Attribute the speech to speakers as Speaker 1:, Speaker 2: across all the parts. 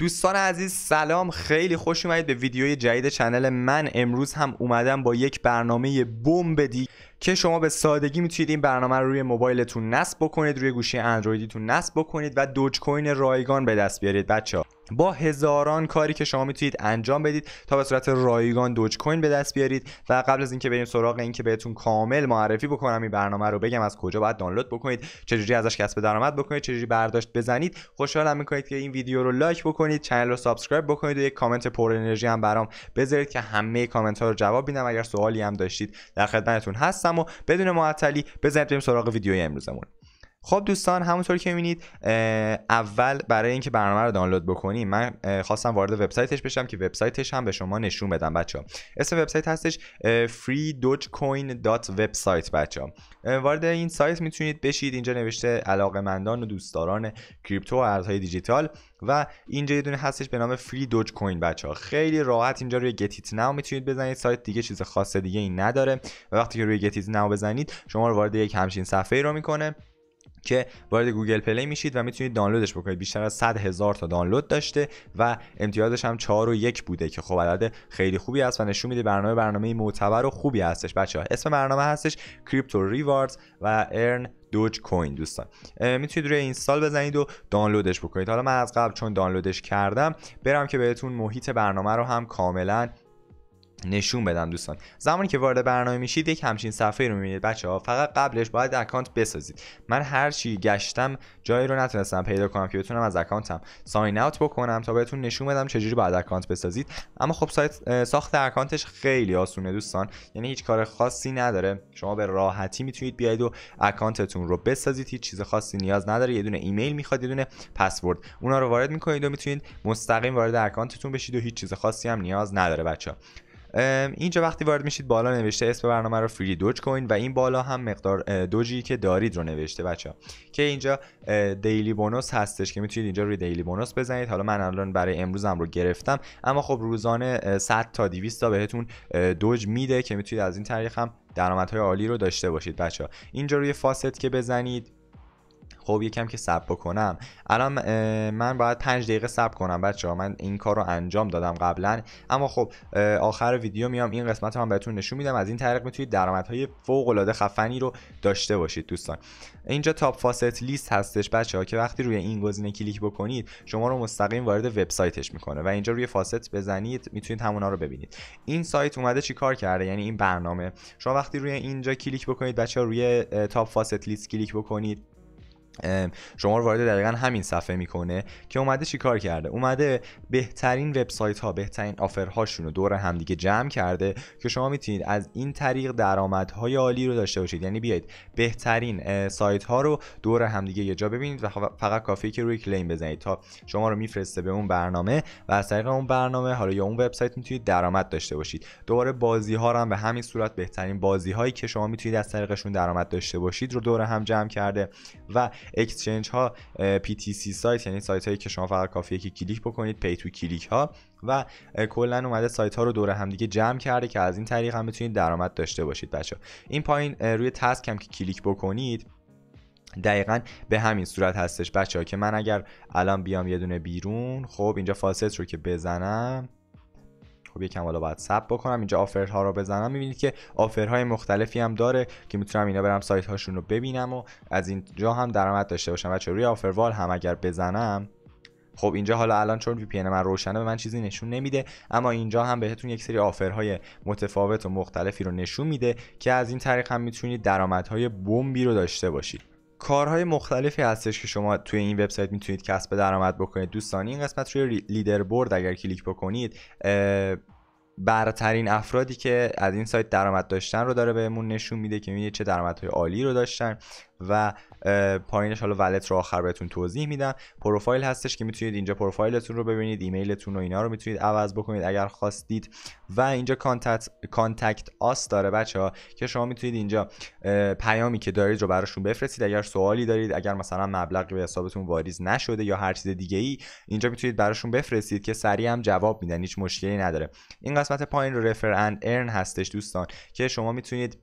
Speaker 1: دوستان عزیز سلام خیلی خوش اومدید به ویدیوی جدید چنل من امروز هم اومدم با یک برنامه بمب دیگه که شما به سادگی میتونید این برنامه رو روی موبایلتون نصب بکنید روی گوشی اندرویدیتون نصب بکنید و دوج کوین رایگان به دست بیارید بچه با هزاران کاری که شما میتونید انجام بدید تا به صورت رایگان دوج کوین به دست بیارید و قبل از اینکه بریم سراغ اینکه بهتون کامل معرفی بکنم این برنامه رو بگم از کجا باید دانلود بکنید چجوری ازش کسب درآمد بکنید چجوری برداشت بزنید خوشحالم میکنید که این ویدیو رو لایک بکنید چنل رو سابسکرایب بکنید و یک کامنت پر انرژی هم برام بذارید که همه کامنت ها رو جواب بینم اگر سوالی هم داشتید در خدمتتون هستم و بدون معطلی بزنید بریم سراغ ویدیوی امروزمون خب دوستان همونطور که میبینید اول برای اینکه برنامه رو دانلود بکنیم من خواستم وارد وبسایتش بشم که وبسایتش هم به شما نشون بدم بچه ها اسم وبسایت هستش freedogecoin.website بچه ها وارد این سایت میتونید بشید اینجا نوشته علاقمندان و دوستداران کریپتو و ارزهای دیجیتال و اینجا یه دونه هستش به نام فری دوج کوین بچه ها خیلی راحت اینجا روی گتیت ناو میتونید بزنید سایت دیگه چیز خاص دیگه این نداره و وقتی که روی گتیت ناو بزنید شما رو وارد یک همچین صفحه ای رو میکنه که وارد گوگل پلی میشید و میتونید دانلودش بکنید بیشتر از 100 هزار تا دانلود داشته و امتیازش هم 4 و 1 بوده که خب عدد خیلی خوبی است و نشون میده برنامه برنامه معتبر و خوبی هستش بچه ها اسم برنامه هستش کریپتو ریواردز و ارن دوج کوین دوستان میتونید روی اینستال بزنید و دانلودش بکنید حالا من از قبل چون دانلودش کردم برم که بهتون محیط برنامه رو هم کاملا نشون بدم دوستان زمانی که وارد برنامه میشید یک همچین صفحه رو میبینید بچه ها فقط قبلش باید اکانت بسازید من هر چی گشتم جایی رو نتونستم پیدا کنم که بتونم از اکانتم ساین اوت بکنم تا بهتون نشون بدم چجوری باید اکانت بسازید اما خب سایت ساخت اکانتش خیلی آسونه دوستان یعنی هیچ کار خاصی نداره شما به راحتی میتونید بیاید و اکانتتون رو بسازید هیچ چیز خاصی نیاز نداره یه دونه ایمیل میخواد یه دونه پسورد اونا رو وارد میکنید و میتونید مستقیم وارد اکانتتون بشید و هیچ چیز خاصی هم نیاز نداره بچه ها. اینجا وقتی وارد میشید بالا نوشته اسم برنامه رو فری دوج کوین و این بالا هم مقدار دوجی که دارید رو نوشته بچه که اینجا دیلی بونوس هستش که میتونید اینجا روی دیلی بونوس بزنید حالا من الان برای امروزم رو گرفتم اما خب روزانه 100 تا 200 تا بهتون دوج میده که میتونید از این طریق هم های عالی رو داشته باشید بچه اینجا روی فاست که بزنید خب یکم که صبر بکنم الان من باید 5 دقیقه صبر کنم بچه ها من این کار رو انجام دادم قبلا اما خب آخر ویدیو میام این قسمت رو بهتون نشون میدم از این طریق میتونید های فوق العاده خفنی رو داشته باشید دوستان اینجا تاپ فاست لیست هستش بچه ها که وقتی روی این گزینه کلیک بکنید شما رو مستقیم وارد وبسایتش میکنه و اینجا روی فاست بزنید میتونید همونا رو ببینید این سایت اومده چیکار کرده یعنی این برنامه شما وقتی روی اینجا کلیک بکنید بچه ها روی تاپ فاست لیست کلیک بکنید شما رو وارد دقیقا همین صفحه میکنه که اومده چیکار کرده اومده بهترین وبسایت ها بهترین آفرهاشون رو دور دیگه جمع کرده که شما میتونید از این طریق درآمدهای عالی رو داشته باشید یعنی بیاید بهترین سایت ها رو دور همدیگه یه جا ببینید و فقط کافی که روی کلیم بزنید تا شما رو میفرسته به اون برنامه و از طریق اون برنامه حالا یا اون وبسایت میتونید درآمد داشته باشید دوباره بازی ها هم به همین صورت بهترین بازی هایی که شما میتونید از طریقشون درآمد داشته باشید رو دور هم جمع کرده و اکسچنج ها پی تی سی سایت یعنی سایت هایی که شما فقط کافیه که کلیک بکنید پی تو کلیک ها و کلا اومده سایت ها رو دور هم دیگه جمع کرده که از این طریق هم بتونید درآمد داشته باشید بچه این پایین روی تسک هم که کلیک بکنید دقیقا به همین صورت هستش بچه ها که من اگر الان بیام یه دونه بیرون خب اینجا فاسد رو که بزنم خب یکم حالا باید سب بکنم اینجا آفرها رو بزنم میبینید که آفرهای مختلفی هم داره که میتونم اینا برم سایت هاشون رو ببینم و از اینجا هم درآمد داشته باشم بچه روی آفروال هم اگر بزنم خب اینجا حالا الان چون وی من روشنه به من چیزی نشون نمیده اما اینجا هم بهتون یک سری آفرهای متفاوت و مختلفی رو نشون میده که از این طریق هم میتونید درآمدهای بمبی رو داشته باشید کارهای مختلفی هستش که شما توی این وبسایت میتونید کسب درآمد بکنید دوستان این قسمت روی لیدر بورد اگر کلیک بکنید برترین افرادی که از این سایت درآمد داشتن رو داره بهمون نشون میده که میگه چه درآمدهای عالی رو داشتن و پایینش حالا ولت رو آخر بهتون توضیح میدم پروفایل هستش که میتونید اینجا پروفایلتون رو ببینید ایمیلتون و اینا رو میتونید عوض بکنید اگر خواستید و اینجا کانتکت کانتکت آس داره بچه ها که شما میتونید اینجا پیامی که دارید رو براشون بفرستید اگر سوالی دارید اگر مثلا مبلغی به حسابتون واریز نشده یا هر چیز دیگه ای اینجا میتونید براشون بفرستید که سریع هم جواب میدن هیچ مشکلی نداره این قسمت پایین رو رفر اند ارن هستش دوستان که شما میتونید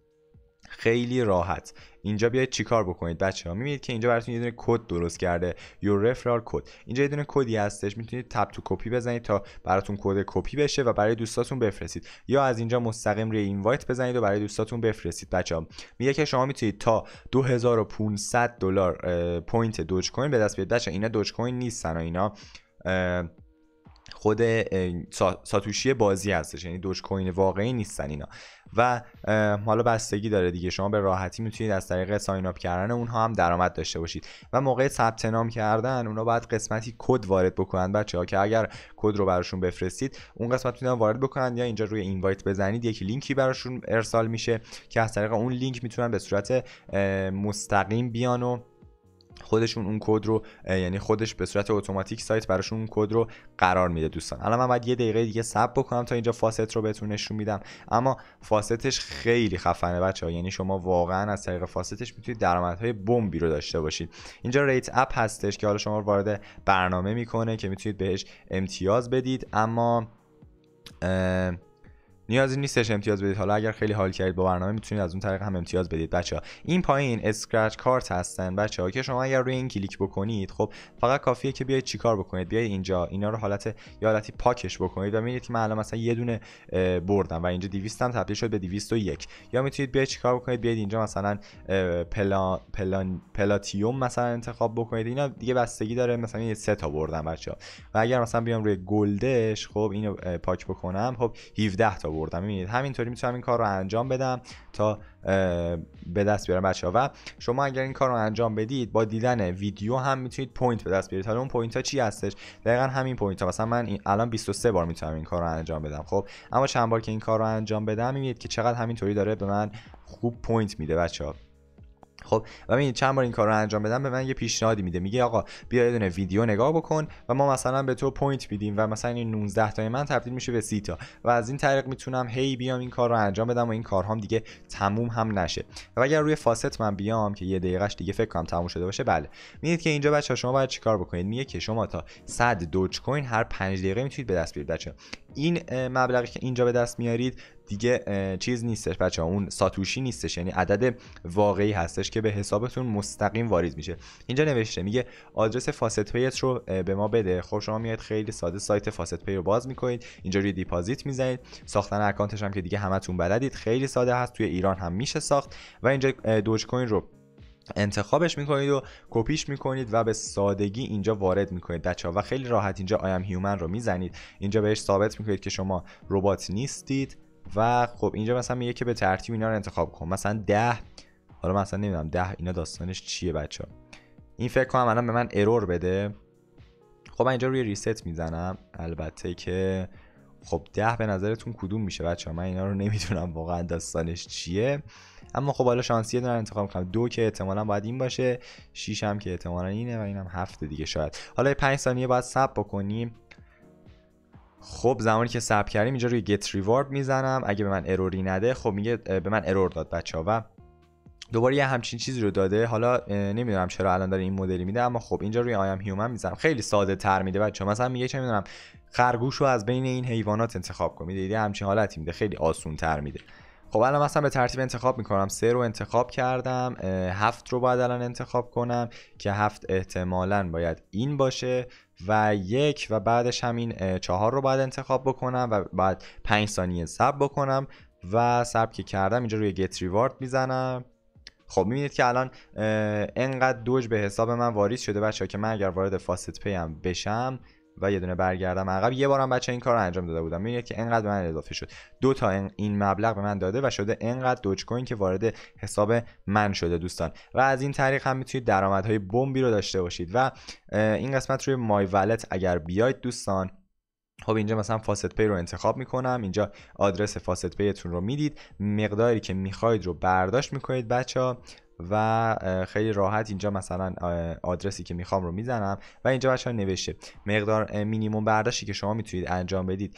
Speaker 1: خیلی راحت اینجا بیاید چیکار بکنید بچه ها میبینید که اینجا براتون یه دونه کد درست کرده یور رفرال کد اینجا یه دونه کدی هستش میتونید تپ تو کپی بزنید تا براتون کد کپی بشه و برای دوستاتون بفرستید یا از اینجا مستقیم روی اینوایت بزنید و برای دوستاتون بفرستید بچه ها میگه که شما میتونید تا 2500 دلار پوینت دوج کوین به دست بیارید بچه اینا دوج کوین نیستن و اینا خود ساتوشی بازی هستش یعنی دوج کوین واقعی نیستن اینا و حالا بستگی داره دیگه شما به راحتی میتونید از طریق ساین اپ کردن اونها هم درآمد داشته باشید و موقع ثبت نام کردن اونها باید قسمتی کد وارد بکنن بچه‌ها که اگر کد رو براشون بفرستید اون قسمت میتونن وارد بکنن یا اینجا روی اینوایت بزنید یک لینکی براشون ارسال میشه که از طریق اون لینک میتونن به صورت مستقیم بیان و خودشون اون کد رو یعنی خودش به صورت اتوماتیک سایت براشون اون کد رو قرار میده دوستان الان من باید یه دقیقه دیگه صبر بکنم تا اینجا فاست رو بهتون نشون میدم اما فاستش خیلی خفنه بچه ها یعنی شما واقعا از طریق فاستش میتونید های بمبی رو داشته باشید اینجا ریت اپ هستش که حالا شما رو وارد برنامه میکنه که میتونید بهش امتیاز بدید اما نیازی نیستش امتیاز بدید حالا اگر خیلی حال کردید با برنامه میتونید از اون طریق هم امتیاز بدید بچه ها این پایین اسکرچ کارت هستن بچه که شما اگر روی این کلیک بکنید خب فقط کافیه که بیاید چیکار بکنید بیاید اینجا اینا رو حالت یا حالتی پاکش بکنید و میبینید که من الان مثلا یه دونه بردم و اینجا 200 هم تبدیل شد به 201 یا میتونید بیاید چیکار بکنید بیاید اینجا مثلا پلا... پلان... پلاتیوم مثلا انتخاب بکنید اینا دیگه بستگی داره مثلا یه سه تا بردم بچه ها و اگر مثلا بیام روی گلدش خب اینو پاک بکنم خب 17 تا آوردم میبینید همینطوری میتونم این کار رو انجام بدم تا به دست بیارم بچه ها و شما اگر این کار رو انجام بدید با دیدن ویدیو هم میتونید پوینت به دست بیارید حالا اون پوینت ها چی هستش دقیقا همین پوینت ها مثلا من الان 23 بار میتونم این کار رو انجام بدم خب اما چند بار که این کار رو انجام بدم میبینید که چقدر همینطوری داره به من خوب پوینت میده بچه ها خب و ببین چند بار این کار رو انجام بدم به من یه پیشنهادی میده میگه آقا بیا یه دونه ویدیو نگاه بکن و ما مثلا به تو پوینت میدیم و مثلا این 19 تای من تبدیل میشه به 30 تا و از این طریق میتونم هی بیام این کار رو انجام بدم و این کارهام دیگه تموم هم نشه و اگر روی فاست من بیام که یه دقیقهش دیگه فکر کنم تموم شده باشه بله میدید که اینجا بچه شما باید چیکار بکنید میگه که شما تا 100 دوج کوین هر 5 دقیقه میتونید به دست بیارید بچه این مبلغی که اینجا به دست میارید دیگه چیز نیستش بچه ها. اون ساتوشی نیستش یعنی عدد واقعی هستش که به حسابتون مستقیم واریز میشه اینجا نوشته میگه آدرس فاست پیت رو به ما بده خب شما میاد خیلی ساده سایت فاست پی رو باز میکنید اینجا روی دیپازیت میزنید ساختن اکانتش هم که دیگه همتون بلدید خیلی ساده هست توی ایران هم میشه ساخت و اینجا دوج کوین رو انتخابش میکنید و کپیش میکنید و به سادگی اینجا وارد میکنید بچه و خیلی راحت اینجا آیم هیومن رو میزنید اینجا بهش ثابت میکنید که شما ربات نیستید و خب اینجا مثلا میگه که به ترتیب اینا رو انتخاب کن مثلا ده حالا مثلا نمیدونم ده اینا داستانش چیه بچه این فکر کنم الان به من ارور بده خب من اینجا روی ریست میزنم البته که خب ده به نظرتون کدوم میشه بچه من اینا رو نمیدونم واقعا داستانش چیه اما خب حالا شانسی دارن انتخاب میکنم دو که احتمالا باید این باشه شیش هم که احتمالا اینه و اینم هفته دیگه شاید حالا یه پنج ثانیه باید سب بکنیم خب زمانی که سب کردیم اینجا روی گت reward میزنم اگه به من اروری نده خب میگه به من ارور داد بچه ها و دوباره یه همچین چیزی رو داده حالا نمیدونم چرا الان داره این مدلی میده اما خب اینجا روی آیم هیومن میذارم خیلی ساده تر میده بچه مثلا میگه چه میدونم خرگوش رو از بین این حیوانات انتخاب کن میده یه همچین حالتی میده خیلی آسون تر میده خب الان مثلا به ترتیب انتخاب میکنم سه رو انتخاب کردم هفت رو باید الان انتخاب کنم که هفت احتمالا باید این باشه و یک و بعدش همین چهار رو باید انتخاب بکنم و بعد پنج ثانیه سب بکنم و سب که کردم اینجا روی گت ریوارد میزنم خب میبینید که الان انقدر دوج به حساب من واریز شده بچه که من اگر وارد فاست پی بشم و یه دونه برگردم عقب یه بارم بچه این کار رو انجام داده بودم میبینید که انقدر به من اضافه شد دو تا این مبلغ به من داده و شده انقدر دوج کوین که وارد حساب من شده دوستان و از این طریق هم میتونید درآمدهای بمبی رو داشته باشید و این قسمت روی مای ولت اگر بیاید دوستان خب اینجا مثلا فاست پی رو انتخاب میکنم اینجا آدرس فاست پیتون رو میدید مقداری که میخواید رو برداشت میکنید بچه ها و خیلی راحت اینجا مثلا آدرسی که میخوام رو میزنم و اینجا بچه نوشته مقدار مینیموم برداشتی که شما میتونید انجام بدید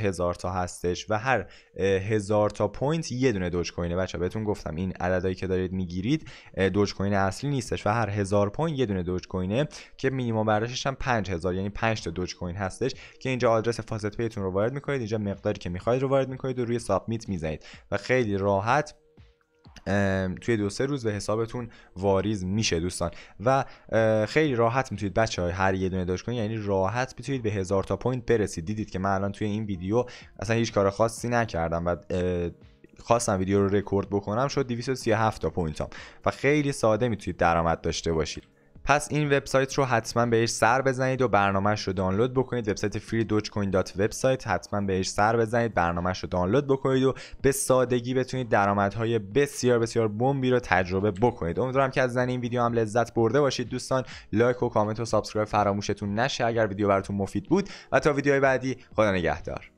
Speaker 1: هزار تا هستش و هر هزار تا پوینت یه دونه دوج کوینه بچه بهتون گفتم این عددی که دارید میگیرید دوج کوین اصلی نیستش و هر هزار پوینت یه دونه دوج کوینه که مینیموم برداشتش هم هزار یعنی 5 تا دوج کوین هستش که اینجا آدرس فاست پیتون رو وارد میکنید اینجا مقداری که میخواید رو وارد میکنید و روی سابمیت میزنید و خیلی راحت توی دو سه روز به حسابتون واریز میشه دوستان و خیلی راحت میتونید بچه های هر یه دونه داشت کنید یعنی راحت میتونید به هزار تا پوینت برسید دیدید که من الان توی این ویدیو اصلا هیچ کار خاصی نکردم و خواستم ویدیو رو رکورد بکنم شد 237 تا هم و خیلی ساده میتونید درآمد داشته باشید پس این وبسایت رو حتما بهش سر بزنید و برنامهش رو دانلود بکنید وبسایت فری وبسایت حتما بهش سر بزنید برنامهش رو دانلود بکنید و به سادگی بتونید درآمدهای بسیار بسیار بمبی رو تجربه بکنید امیدوارم که از زن این ویدیو هم لذت برده باشید دوستان لایک و کامنت و سابسکرایب فراموشتون نشه اگر ویدیو براتون مفید بود و تا ویدیوهای بعدی خدا نگهدار